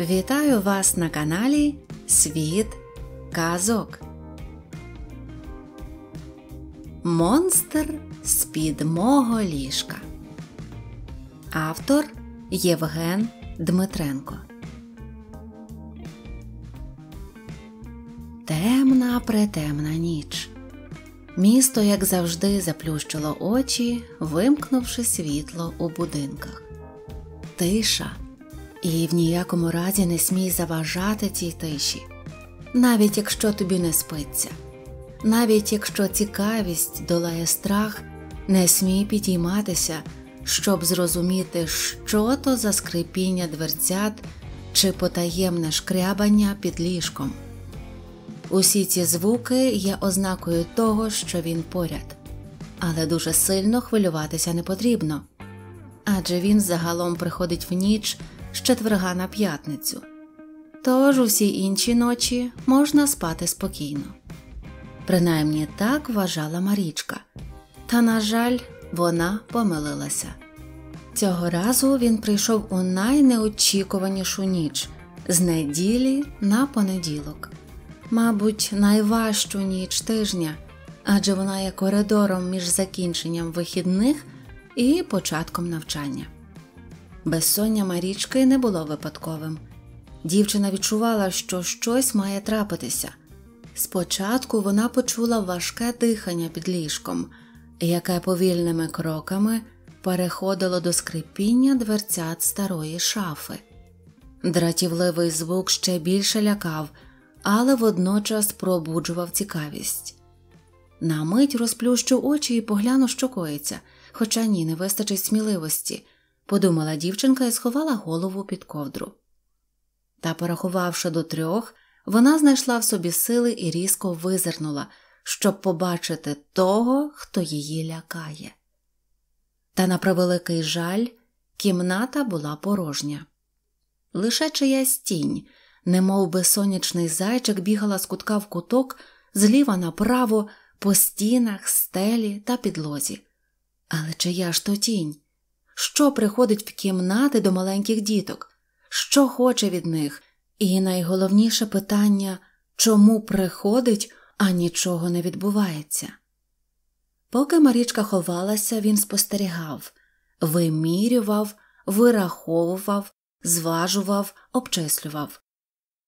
Вітаю вас на каналі Світ Казок. Монстр з під мого ліжка. Автор Євген Дмитренко. Темна притемна ніч. Місто, як завжди, заплющило очі, вимкнувши світло у будинках. Тиша і в ніякому разі не смій заважати цій тиші, навіть якщо тобі не спиться, навіть якщо цікавість долає страх, не смій підійматися, щоб зрозуміти, що то за скрипіння дверцят чи потаємне шкрябання під ліжком. Усі ці звуки є ознакою того, що він поряд, але дуже сильно хвилюватися не потрібно адже він загалом приходить в ніч з четверга на п'ятницю. Тож усі інші ночі можна спати спокійно. Принаймні так вважала Марічка, та, на жаль, вона помилилася. Цього разу він прийшов у найнеочікуванішу ніч з неділі на понеділок, мабуть, найважчу ніч тижня, адже вона є коридором між закінченням вихідних і початком навчання. Безсоння Марічки не було випадковим. Дівчина відчувала, що щось має трапитися. Спочатку вона почула важке дихання під ліжком, яке повільними кроками переходило до скрипіння дверцят старої шафи. Дратівливий звук ще більше лякав, але водночас пробуджував цікавість. На мить розплющу очі і погляну, що коїться, хоча ні, не вистачить сміливості подумала дівчинка і сховала голову під ковдру. Та, порахувавши до трьох, вона знайшла в собі сили і різко визирнула, щоб побачити того, хто її лякає. Та, на превеликий жаль, кімната була порожня. Лише чиясь тінь, немов би сонячний зайчик бігала з кутка в куток, зліва направо, по стінах, стелі та підлозі. Але чия ж то тінь? що приходить в кімнати до маленьких діток, що хоче від них, і найголовніше питання чому приходить, а нічого не відбувається. Поки Марічка ховалася, він спостерігав, вимірював, вираховував, зважував, обчислював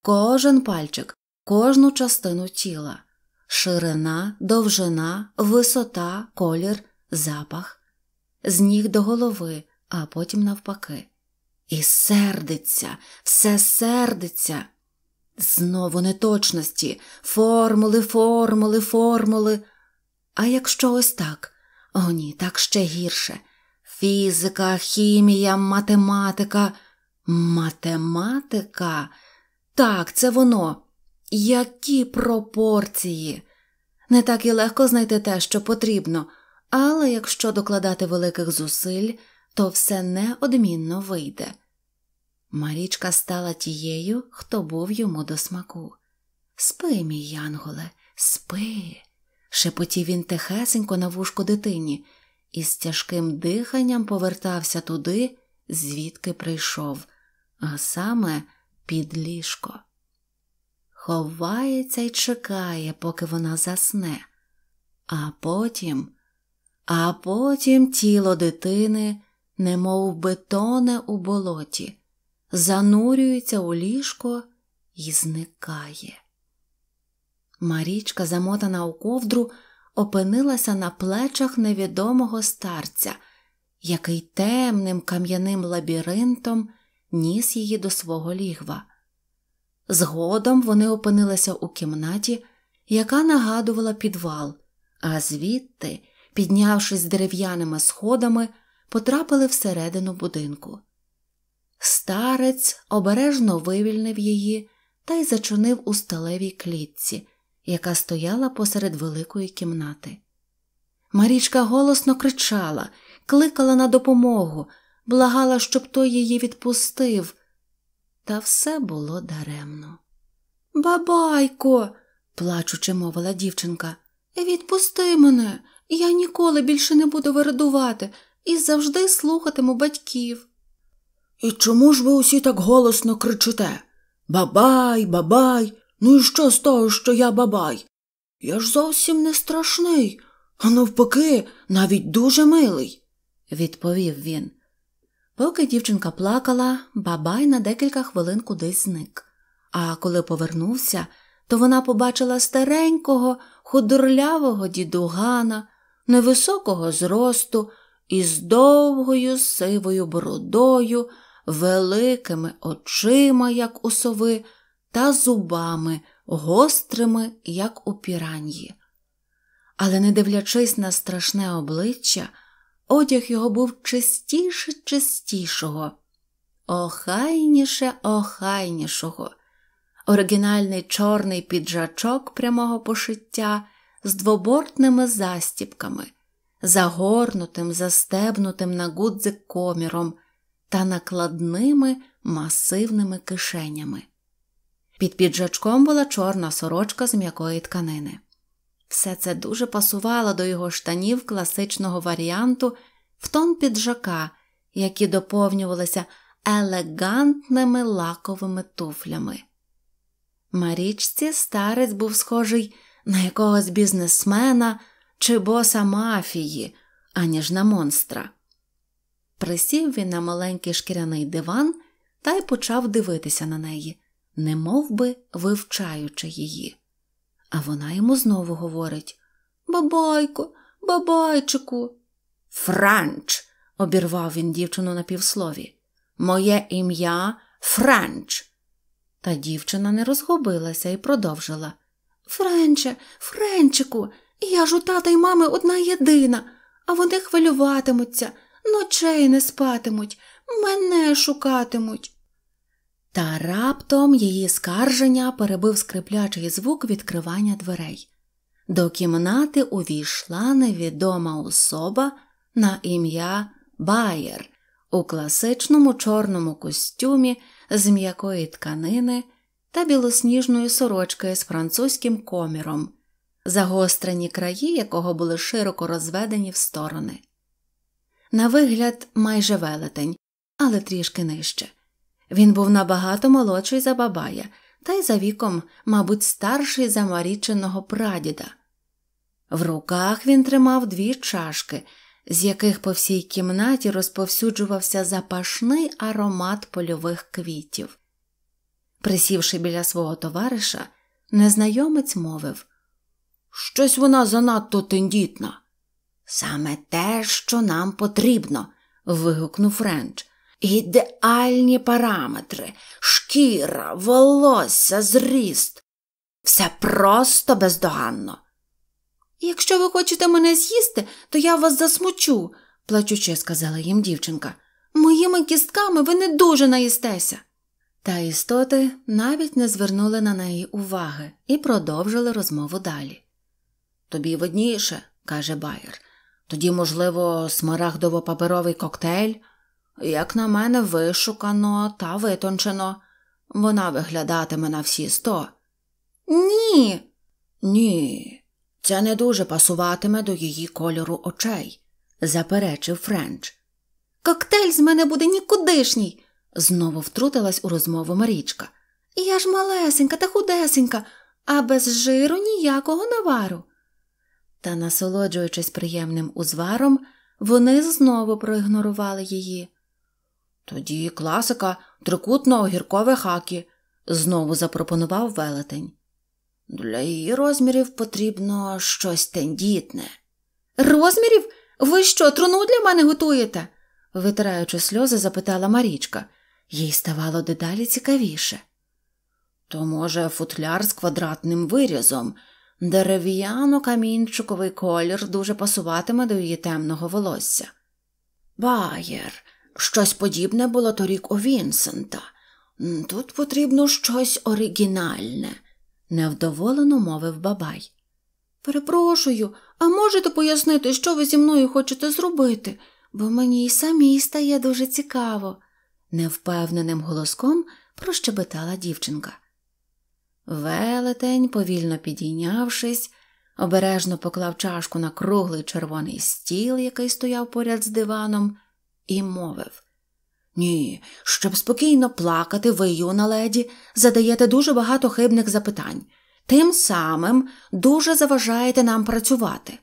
кожен пальчик, кожну частину тіла, ширина, довжина, висота, колір, запах з ніг до голови, а потім навпаки. І сердиться, все сердиться. Знову неточності, формули, формули, формули. А якщо ось так, о ні, так ще гірше. Фізика, хімія, математика. Математика? Так, це воно. Які пропорції? Не так і легко знайти те, що потрібно але якщо докладати великих зусиль, то все неодмінно вийде. Марічка стала тією, хто був йому до смаку. Спи, мій Янголе, спи, шепотів він тихесенько на вушку дитині і з тяжким диханням повертався туди, звідки прийшов, а саме під ліжко. Ховається й чекає, поки вона засне, а потім а потім тіло дитини, немов бетоне у болоті, занурюється у ліжко і зникає. Марічка, замотана у ковдру, опинилася на плечах невідомого старця, який темним кам'яним лабіринтом ніс її до свого лігва. Згодом вони опинилися у кімнаті, яка нагадувала підвал, а звідти піднявшись дерев'яними сходами, потрапили всередину будинку. Старець обережно вивільнив її та й зачинив у сталевій клітці, яка стояла посеред великої кімнати. Марічка голосно кричала, кликала на допомогу, благала, щоб той її відпустив. Та все було даремно. Бабайко, плачучи, мовила дівчинка, відпусти мене, я ніколи більше не буду вирадувати і завжди слухатиму батьків. І чому ж ви усі так голосно кричите? Бабай, бабай, ну і що з того, що я бабай? Я ж зовсім не страшний, а навпаки, навіть дуже милий, відповів він. Поки дівчинка плакала, бабай на декілька хвилин кудись зник. А коли повернувся, то вона побачила старенького, худорлявого дідугана, невисокого зросту із довгою сивою бородою, великими очима, як у сови, та зубами, гострими, як у піран'ї. Але, не дивлячись на страшне обличчя, одяг його був чистіше чистішого, охайніше охайнішого. Оригінальний чорний піджачок прямого пошиття, з двобортними застіпками, загорнутим, застебнутим на гудзик коміром та накладними масивними кишенями. Під піджачком була чорна сорочка з м'якої тканини. Все це дуже пасувало до його штанів класичного варіанту в тон піджака, які доповнювалися елегантними лаковими туфлями. Марічці старець був схожий на якогось бізнесмена чи боса мафії, аніж на монстра. Присів він на маленький шкіряний диван та й почав дивитися на неї, не би вивчаючи її. А вона йому знову говорить Бабайко, бабайчику. Франч, обірвав він дівчину на півслові. Моє ім'я Франч. Та дівчина не розгубилася і продовжила. Френче, Френчику, я ж у тата й мами одна єдина, а вони хвилюватимуться, ночей не спатимуть, мене шукатимуть. Та раптом її скарження перебив скриплячий звук відкривання дверей. До кімнати увійшла невідома особа на ім'я Баєр у класичному чорному костюмі з м'якої тканини та білосніжною сорочкою з французьким коміром, загострені краї, якого були широко розведені в сторони. На вигляд, майже велетень, але трішки нижче. Він був набагато молодший за бабая, та й за віком, мабуть, старший за маріченого прадіда. В руках він тримав дві чашки, з яких по всій кімнаті розповсюджувався запашний аромат польових квітів. Присівши біля свого товариша, незнайомець мовив Щось вона занадто тендітна. Саме те, що нам потрібно. вигукнув Френч. Ідеальні параметри, шкіра, волосся, зріст. Все просто бездоганно. Якщо ви хочете мене з'їсти, то я вас засмучу, плачучи, сказала їм дівчинка. Моїми кістками ви не дуже наїстеся. Та істоти навіть не звернули на неї уваги і продовжили розмову далі. Тобі видніше, каже Байер, тоді, можливо, смарагдово паперовий коктейль. Як на мене, вишукано та витончено, вона виглядатиме на всі сто. Ні. Ні, це не дуже пасуватиме до її кольору очей, заперечив Френч. Коктейль з мене буде нікудишній знову втрутилась у розмову Марічка. Я ж малесенька та худесенька, а без жиру ніякого навару. Та, насолоджуючись приємним узваром, вони знову проігнорували її. Тоді класика трикутно огіркове хакі, знову запропонував велетень. Для її розмірів потрібно щось тендітне. Розмірів? Ви що, труну для мене готуєте? витираючи сльози, запитала Марічка їй ставало дедалі цікавіше. То, може, футляр з квадратним вирізом, дерев'яно камінчуковий колір дуже пасуватиме до її темного волосся. Баєр, щось подібне було торік у Вінсента. Тут потрібно щось оригінальне, невдоволено мовив бабай. Перепрошую, а можете пояснити, що ви зі мною хочете зробити, бо мені й самій стає дуже цікаво невпевненим голоском прощебетала дівчинка. Велетень, повільно підійнявшись, обережно поклав чашку на круглий червоний стіл, який стояв поряд з диваном, і мовив Ні, щоб спокійно плакати, ви, юна леді, задаєте дуже багато хибних запитань. Тим самим дуже заважаєте нам працювати.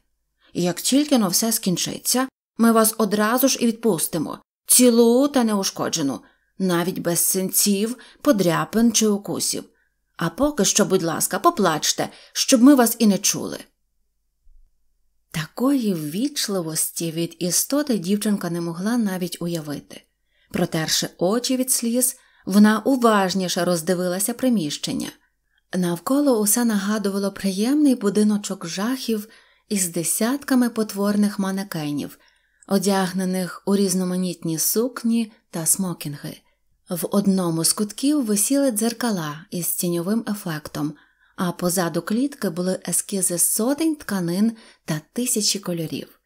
Як тільки но все скінчиться, ми вас одразу ж і відпустимо, цілу та неушкоджену, навіть без синців, подряпин чи укусів. А поки що, будь ласка, поплачте, щоб ми вас і не чули. Такої ввічливості від істоти дівчинка не могла навіть уявити. Протерши очі від сліз, вона уважніше роздивилася приміщення. Навколо усе нагадувало приємний будиночок жахів із десятками потворних манекенів – одягнених у різноманітні сукні та смокінги. В одному з кутків висіли дзеркала із тіньовим ефектом, а позаду клітки були ескізи сотень тканин та тисячі кольорів.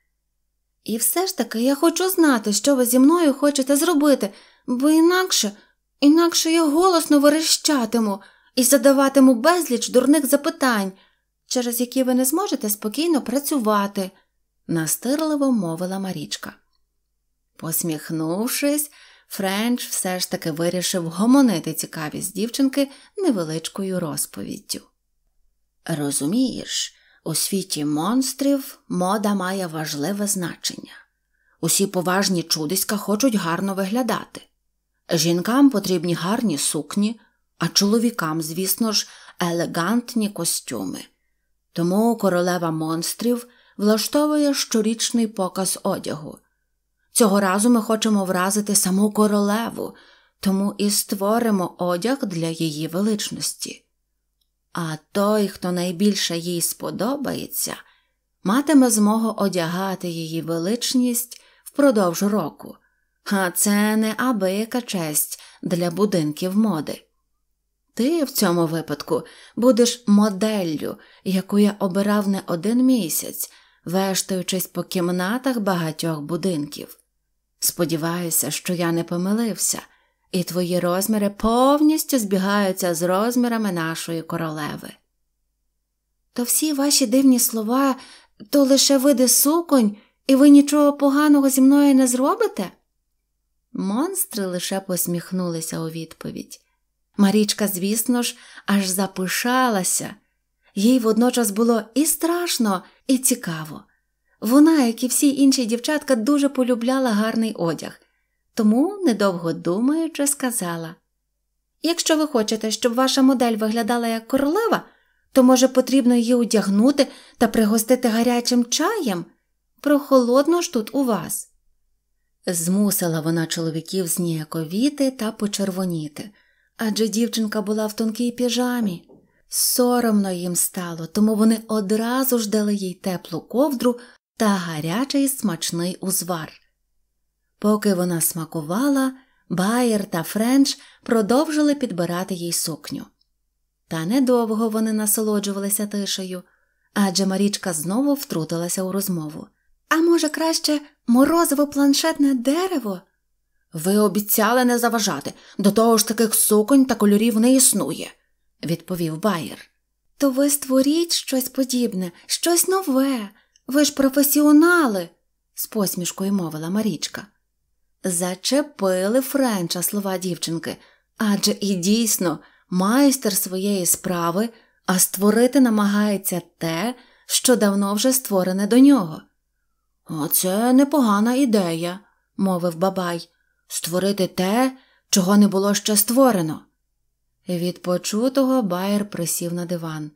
І все ж таки я хочу знати, що ви зі мною хочете зробити, бо інакше, інакше я голосно верещатиму і задаватиму безліч дурних запитань, через які ви не зможете спокійно працювати настирливо мовила Марічка. Посміхнувшись, Френч все ж таки вирішив гомонити цікавість дівчинки невеличкою розповіддю. Розумієш, у світі монстрів мода має важливе значення. Усі поважні чудиська хочуть гарно виглядати. Жінкам потрібні гарні сукні, а чоловікам, звісно ж, елегантні костюми. Тому королева монстрів влаштовує щорічний показ одягу. Цього разу ми хочемо вразити саму королеву, тому і створимо одяг для її величності. А той, хто найбільше їй сподобається, матиме змогу одягати її величність впродовж року, а це не абияка честь для будинків моди. Ти в цьому випадку будеш моделлю, яку я обирав не один місяць, вештаючись по кімнатах багатьох будинків. Сподіваюся, що я не помилився, і твої розміри повністю збігаються з розмірами нашої королеви. То всі ваші дивні слова то лише види суконь, і ви нічого поганого зі мною не зробите? Монстри лише посміхнулися у відповідь. Марічка, звісно ж, аж запишалася, їй водночас було і страшно, і цікаво. Вона, як і всі інші дівчатка, дуже полюбляла гарний одяг, тому, недовго думаючи, сказала Якщо ви хочете, щоб ваша модель виглядала як королева, то, може, потрібно її одягнути та пригостити гарячим чаєм. Прохолодно ж тут у вас. Змусила вона чоловіків зніяковіти та почервоніти, адже дівчинка була в тонкій піжамі, Соромно їм стало, тому вони одразу ж дали їй теплу ковдру та гарячий смачний узвар. Поки вона смакувала, Байер та Френч продовжили підбирати їй сукню. Та недовго вони насолоджувалися тишею, адже Марічка знову втрутилася у розмову. А може, краще морозиво планшетне дерево? Ви обіцяли не заважати, до того ж таких суконь та кольорів не існує відповів Байер. То ви створіть щось подібне, щось нове. Ви ж професіонали, з посмішкою мовила Марічка. Зачепили Френча слова дівчинки, адже і дійсно майстер своєї справи, а створити намагається те, що давно вже створене до нього. Оце непогана ідея, мовив бабай, створити те, чого не було ще створено. Від почутого Байер присів на диван.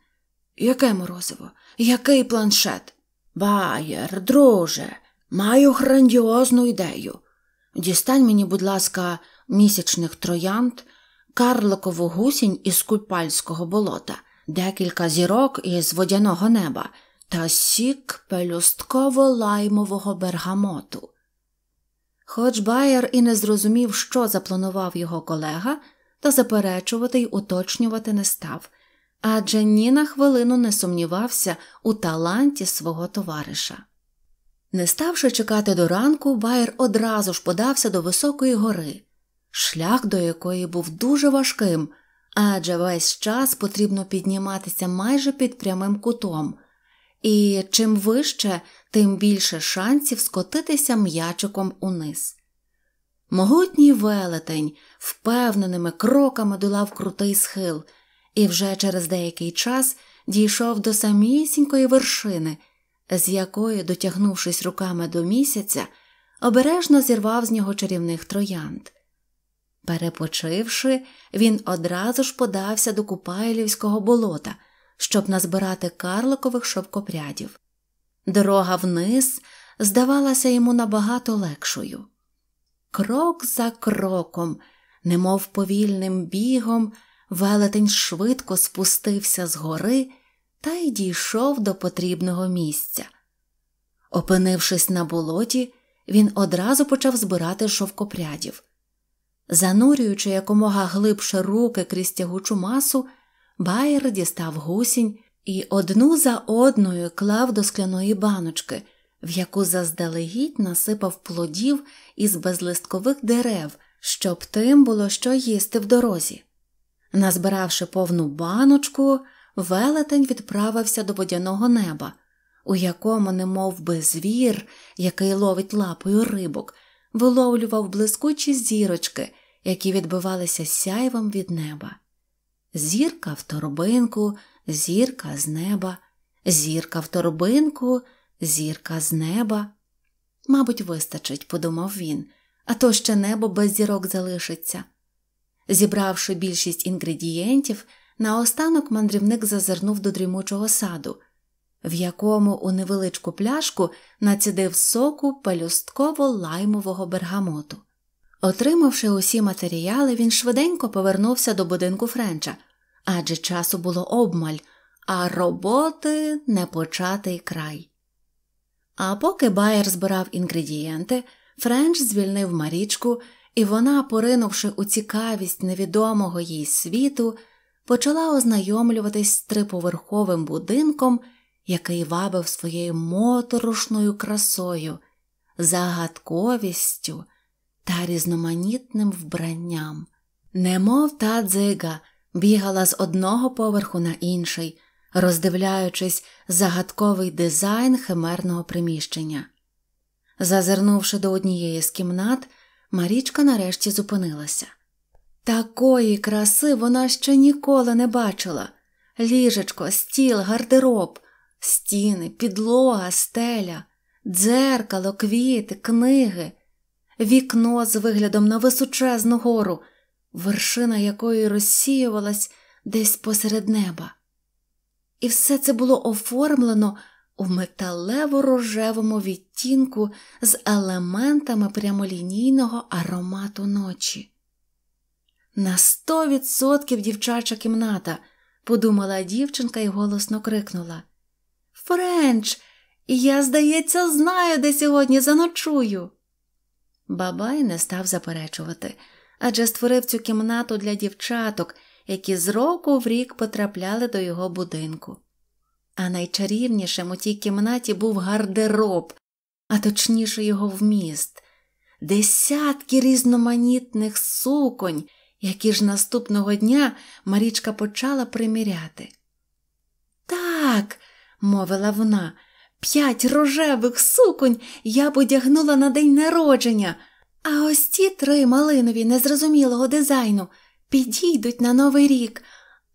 Яке морозиво? Який планшет? Байер, друже, маю грандіозну ідею. Дістань мені, будь ласка, місячних троянд, карликову гусінь із купальського болота, декілька зірок із водяного неба та сік пелюстково лаймового бергамоту. Хоч Байер і не зрозумів, що запланував його колега та заперечувати й уточнювати не став, адже ні на хвилину не сумнівався у таланті свого товариша. Не ставши чекати до ранку, Байер одразу ж подався до високої гори, шлях до якої був дуже важким, адже весь час потрібно підніматися майже під прямим кутом, і чим вище, тим більше шансів скотитися м'ячиком униз. Могутній велетень впевненими кроками долав крутий схил і вже через деякий час дійшов до самісінької вершини, з якої, дотягнувшись руками до місяця, обережно зірвав з нього чарівних троянд. Перепочивши, він одразу ж подався до Купайлівського болота, щоб назбирати карликових шовкопрядів. Дорога вниз здавалася йому набагато легшою. Крок за кроком, немов повільним бігом, велетень швидко спустився з гори та й дійшов до потрібного місця. Опинившись на болоті, він одразу почав збирати шовкопрядів. Занурюючи якомога глибше руки крізь тягучу масу, Байер дістав гусінь і одну за одною клав до скляної баночки в яку заздалегідь насипав плодів із безлисткових дерев, щоб тим було що їсти в дорозі. Назбиравши повну баночку, велетень відправився до водяного неба, у якому, немов би звір, який ловить лапою рибок, виловлював блискучі зірочки, які відбивалися сяйвом від неба. Зірка в торбинку, зірка з неба, зірка в торбинку, Зірка з неба? Мабуть, вистачить, подумав він, а то ще небо без зірок залишиться. Зібравши більшість інгредієнтів, наостанок мандрівник зазирнув до дрімучого саду, в якому у невеличку пляшку націдив соку пелюстково лаймового бергамоту. Отримавши усі матеріали, він швиденько повернувся до будинку Френча, адже часу було обмаль, а роботи непочатий край. А поки Байер збирав інгредієнти, Френч звільнив Марічку, і вона, поринувши у цікавість невідомого їй світу, почала ознайомлюватись з триповерховим будинком, який вабив своєю моторошною красою, загадковістю та різноманітним вбранням. Немов та дзига бігала з одного поверху на інший роздивляючись загадковий дизайн химерного приміщення. Зазирнувши до однієї з кімнат, Марічка нарешті зупинилася. Такої краси вона ще ніколи не бачила ліжечко, стіл, гардероб, стіни, підлога, стеля, дзеркало, квіти, книги, вікно з виглядом на височезну гору, вершина якої розсіювалась десь посеред неба і все це було оформлено у металево-рожевому відтінку з елементами прямолінійного аромату ночі. На сто відсотків дівчача кімната, подумала дівчинка і голосно крикнула. Френч, я, здається, знаю, де сьогодні заночую. Бабай не став заперечувати, адже створив цю кімнату для дівчаток які з року в рік потрапляли до його будинку. А найчарівнішим у тій кімнаті був гардероб, а точніше його вміст, десятки різноманітних суконь, які ж наступного дня Марічка почала приміряти. Так, мовила вона, п'ять рожевих суконь я б одягнула на день народження, а ось ці три малинові незрозумілого дизайну підійдуть на Новий рік,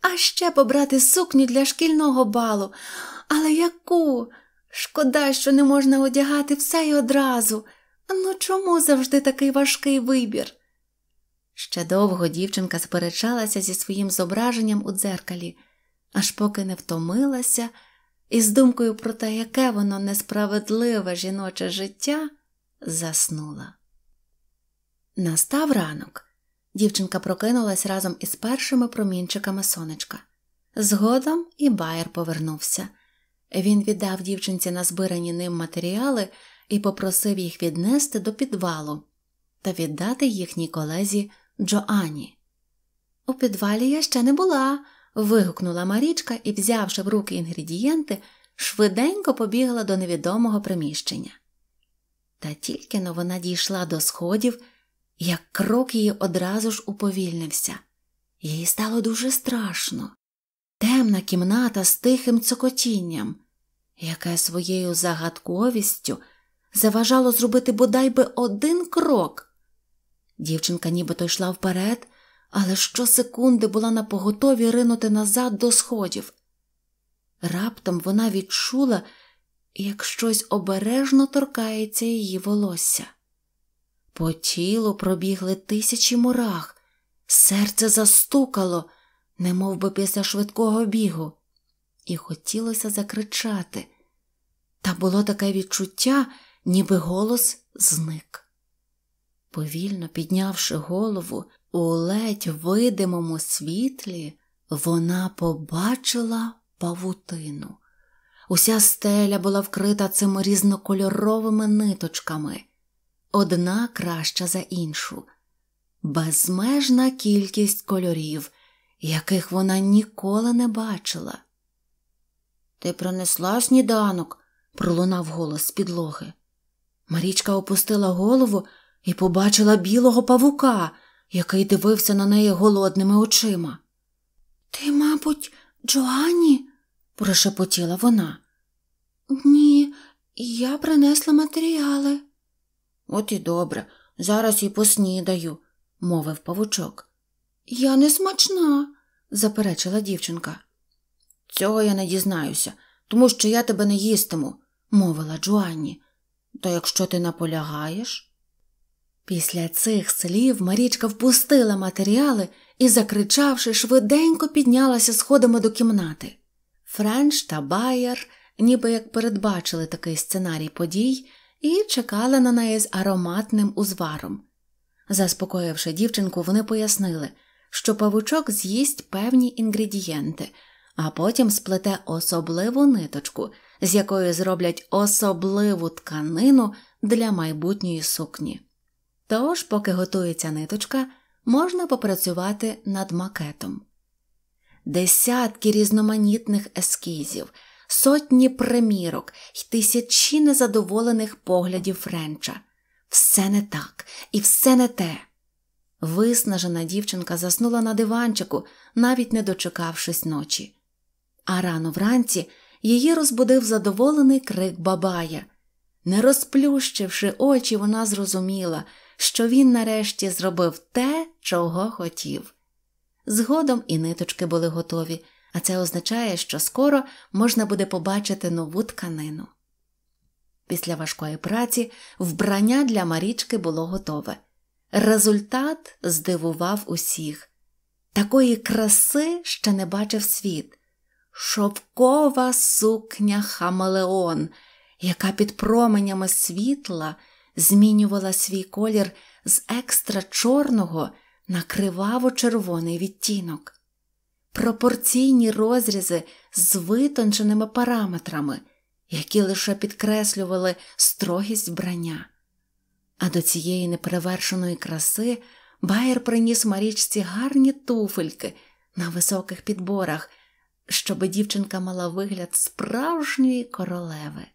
а ще побрати сукню для шкільного балу. Але яку? Шкода, що не можна одягати все й одразу. Ну чому завжди такий важкий вибір? Ще довго дівчинка сперечалася зі своїм зображенням у дзеркалі, аж поки не втомилася, і з думкою про те, яке воно несправедливе жіноче життя, заснула. Настав ранок. Дівчинка прокинулась разом із першими промінчиками сонечка. Згодом і Байер повернувся. Він віддав дівчинці на збирані ним матеріали і попросив їх віднести до підвалу та віддати їхній колезі Джоані. У підвалі я ще не була. вигукнула Марічка і, взявши в руки інгредієнти, швиденько побігла до невідомого приміщення. Та тільки но вона дійшла до сходів як крок її одразу ж уповільнився. Їй стало дуже страшно, темна кімната з тихим цокотінням, яке своєю загадковістю заважало зробити бодай би один крок. Дівчинка нібито йшла вперед, але щосекунди була на поготові ринути назад до сходів. Раптом вона відчула, як щось обережно торкається її волосся. По тілу пробігли тисячі мурах, серце застукало, не би після швидкого бігу, і хотілося закричати. Та було таке відчуття, ніби голос зник. Повільно піднявши голову у ледь видимому світлі, вона побачила павутину. Уся стеля була вкрита цими різнокольоровими ниточками одна краща за іншу, безмежна кількість кольорів, яких вона ніколи не бачила. Ти принесла сніданок, пролунав голос з підлоги. Марічка опустила голову і побачила білого павука, який дивився на неї голодними очима. Ти, мабуть, Джоанні? прошепотіла вона. Ні, я принесла матеріали. От і добре, зараз і поснідаю, мовив павучок. Я не смачна, заперечила дівчинка. Цього я не дізнаюся, тому що я тебе не їстиму, мовила Джоанні. То якщо ти наполягаєш. Після цих слів Марічка впустила матеріали і, закричавши, швиденько піднялася сходами до кімнати. Френч та Байер, ніби як передбачили такий сценарій подій, і чекали на неї з ароматним узваром. Заспокоївши дівчинку, вони пояснили, що павучок з'їсть певні інгредієнти, а потім сплете особливу ниточку, з якої зроблять особливу тканину для майбутньої сукні. Тож, поки готується ниточка, можна попрацювати над макетом. Десятки різноманітних ескізів, сотні примірок й тисячі незадоволених поглядів Френча. Все не так і все не те. Виснажена дівчинка заснула на диванчику, навіть не дочекавшись ночі. А рано вранці її розбудив задоволений крик бабая. Не розплющивши очі, вона зрозуміла, що він нарешті зробив те, чого хотів. Згодом і ниточки були готові а це означає, що скоро можна буде побачити нову тканину. Після важкої праці вбрання для Марічки було готове. Результат здивував усіх. Такої краси ще не бачив світ. Шовкова сукня Хамелеон, яка під променями світла змінювала свій колір з екстра чорного на криваво червоний відтінок пропорційні розрізи з витонченими параметрами, які лише підкреслювали строгість вбрання, А до цієї неперевершеної краси Байер приніс Марічці гарні туфельки на високих підборах, щоби дівчинка мала вигляд справжньої королеви.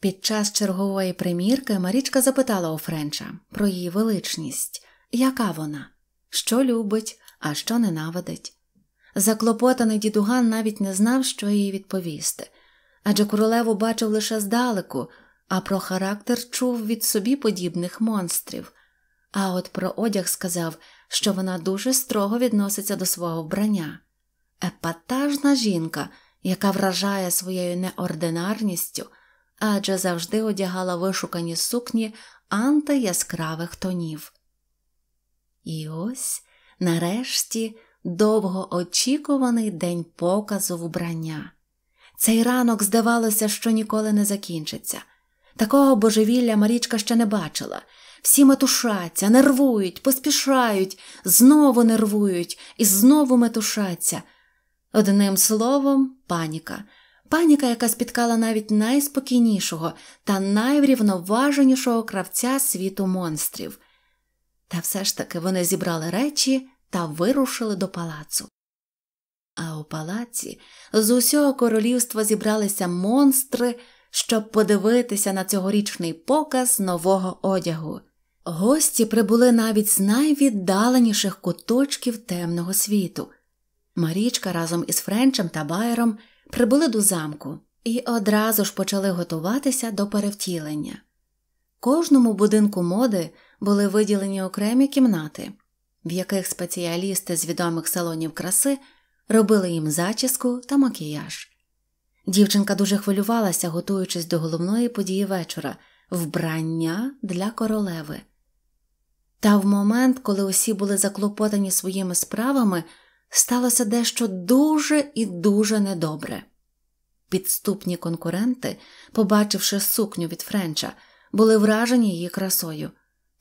Під час чергової примірки Марічка запитала у Френча про її величність, яка вона, що любить, а що ненавидить. Заклопотаний дідуган навіть не знав, що їй відповісти, адже королеву бачив лише здалеку, а про характер чув від собі подібних монстрів. А от про одяг сказав, що вона дуже строго відноситься до свого вбрання. Епатажна жінка, яка вражає своєю неординарністю, адже завжди одягала вишукані сукні антияскравих тонів. І ось, нарешті, довгоочікуваний день показу вбрання. Цей ранок здавалося, що ніколи не закінчиться. Такого божевілля Марічка ще не бачила. Всі метушаться, нервують, поспішають, знову нервують і знову метушаться. Одним словом, паніка. Паніка, яка спіткала навіть найспокійнішого та найврівноваженішого кравця світу монстрів. Та все ж таки вони зібрали речі та вирушили до палацу. А у палаці з усього королівства зібралися монстри, щоб подивитися на цьогорічний показ нового одягу. Гості прибули навіть з найвіддаленіших куточків темного світу. Марічка разом із Френчем та Байером прибули до замку і одразу ж почали готуватися до перевтілення. Кожному будинку моди були виділені окремі кімнати, в яких спеціалісти з відомих салонів краси робили їм зачіску та макіяж. Дівчинка дуже хвилювалася, готуючись до головної події вечора вбрання для королеви. Та в момент, коли усі були заклопотані своїми справами, сталося дещо дуже і дуже недобре. Підступні конкуренти, побачивши сукню від Френча, були вражені її красою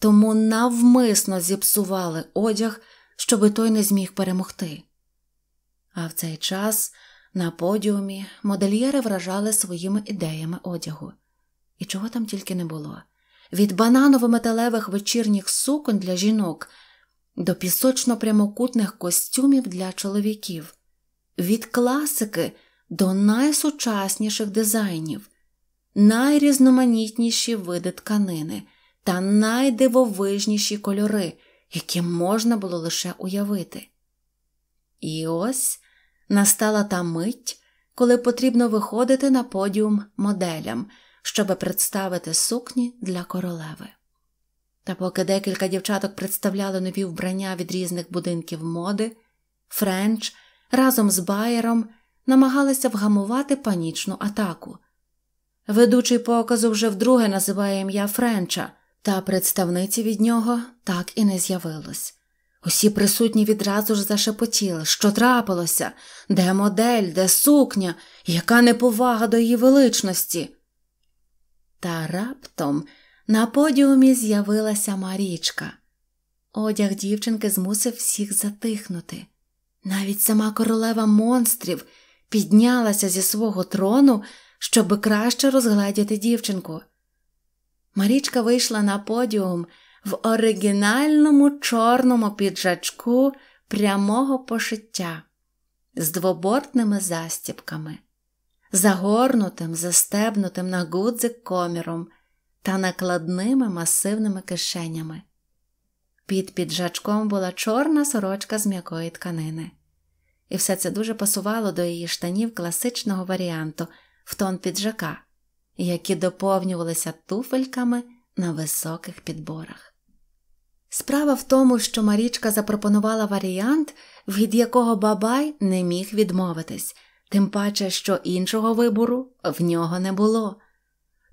тому навмисно зіпсували одяг, щоби той не зміг перемогти. А в цей час на подіумі модельєри вражали своїми ідеями одягу, і чого там тільки не було. Від бананово-металевих вечірніх суконь для жінок до пісочно-прямокутних костюмів для чоловіків, від класики до найсучасніших дизайнів, найрізноманітніші види тканини, та найдивовижніші кольори, які можна було лише уявити. І ось настала та мить, коли потрібно виходити на подіум моделям, щоби представити сукні для королеви. Та поки декілька дівчаток представляли нові вбрання від різних будинків моди, Френч разом з Байером намагалися вгамувати панічну атаку. Ведучий показу вже вдруге називає ім'я Френча, та представниці від нього так і не з'явилось. Усі присутні відразу ж зашепотіли, що трапилося, де модель, де сукня, яка неповага до її величності. Та раптом на подіумі з'явилася Марічка. Одяг дівчинки змусив всіх затихнути. Навіть сама королева монстрів піднялася зі свого трону, щоб краще розгледіти дівчинку. Марічка вийшла на подіум в оригінальному чорному піджачку прямого пошиття з двобортними застіпками, загорнутим, застебнутим на гудзик коміром та накладними масивними кишенями. Під піджачком була чорна сорочка з м'якої тканини, і все це дуже пасувало до її штанів класичного варіанту в тон піджака які доповнювалися туфельками на високих підборах. Справа в тому, що Марічка запропонувала варіант, від якого бабай не міг відмовитись, тим паче, що іншого вибору в нього не було.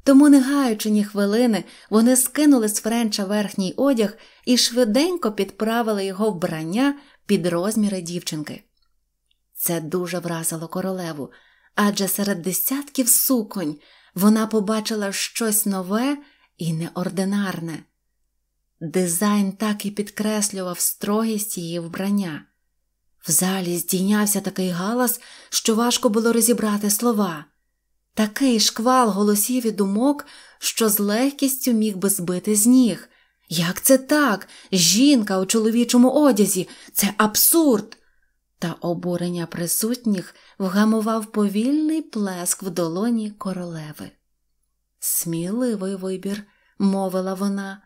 Тому, не гаючи ні хвилини, вони скинули з Френча верхній одяг і швиденько підправили його вбрання під розміри дівчинки. Це дуже вразило королеву, адже серед десятків суконь, вона побачила щось нове і неординарне. Дизайн так і підкреслював строгість її вбрання. В залі здійнявся такий галас, що важко було розібрати слова, такий шквал голосів і думок, що з легкістю міг би збити з ніг. Як це так? Жінка у чоловічому одязі, це абсурд та обурення присутніх вгамував повільний плеск в долоні королеви. Сміливий вибір, мовила вона,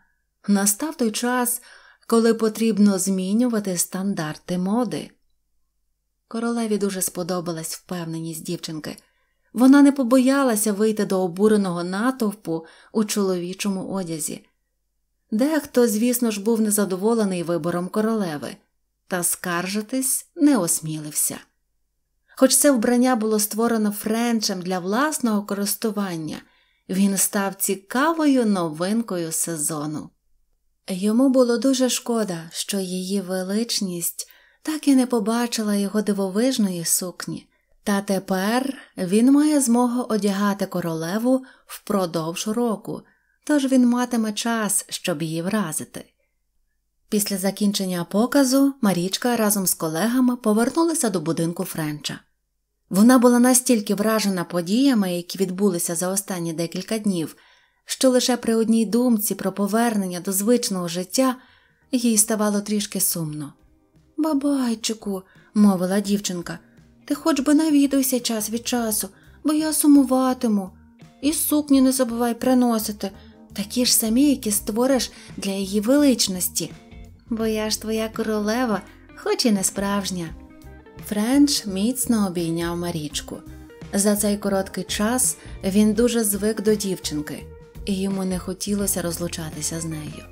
настав той час, коли потрібно змінювати стандарти моди. Королеві дуже сподобалась впевненість дівчинки. Вона не побоялася вийти до обуреного натовпу у чоловічому одязі. Дехто, звісно ж, був незадоволений вибором королеви та скаржитись не осмілився. Хоч це вбрання було створено френчем для власного користування, він став цікавою новинкою сезону. Йому було дуже шкода, що її величність так і не побачила його дивовижної сукні, та тепер він має змогу одягати королеву впродовж року, тож він матиме час, щоб її вразити. Після закінчення показу Марічка разом з колегами повернулася до будинку Френча. Вона була настільки вражена подіями, які відбулися за останні декілька днів, що лише при одній думці про повернення до звичного життя їй ставало трішки сумно. Бабайчику, мовила дівчинка, ти хоч би навідуйся час від часу, бо я сумуватиму, і сукні не забувай приносити, такі ж самі, які створиш для її величності бо я ж твоя королева, хоч і не справжня. Френч міцно обійняв Марічку. За цей короткий час він дуже звик до дівчинки, і йому не хотілося розлучатися з нею.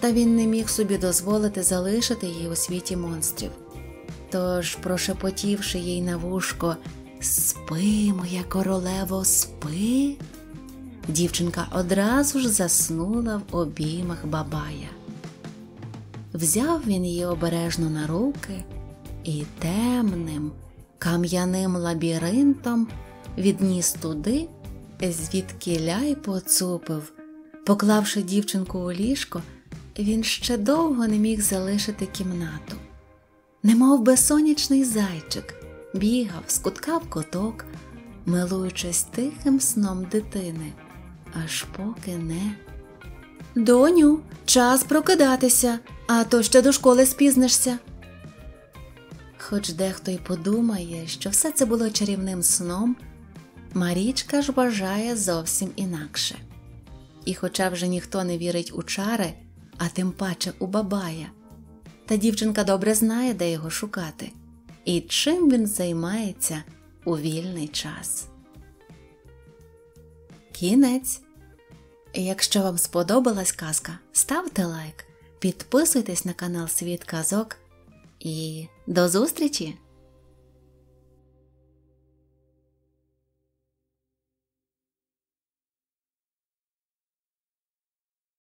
Та він не міг собі дозволити залишити її у світі монстрів. Тож, прошепотівши їй на вушко, спи, моя королево, спи, дівчинка одразу ж заснула в обіймах бабая взяв він її обережно на руки і темним, кам'яним лабіринтом відніс туди, звідки ляй поцупив. Поклавши дівчинку у ліжко, він ще довго не міг залишити кімнату. Немов би сонячний зайчик, бігав, скуткав коток, милуючись тихим сном дитини, аж поки не. Доню, час прокидатися, а то ще до школи спізнишся. Хоч дехто й подумає, що все це було чарівним сном, Марічка ж бажає зовсім інакше. І, хоча вже ніхто не вірить у чари, а тим паче у бабая, та дівчинка добре знає, де його шукати, і чим він займається у вільний час. Кінець. Якщо вам сподобалась казка, ставте лайк, підписуйтесь на канал Світ Казок і до зустрічі!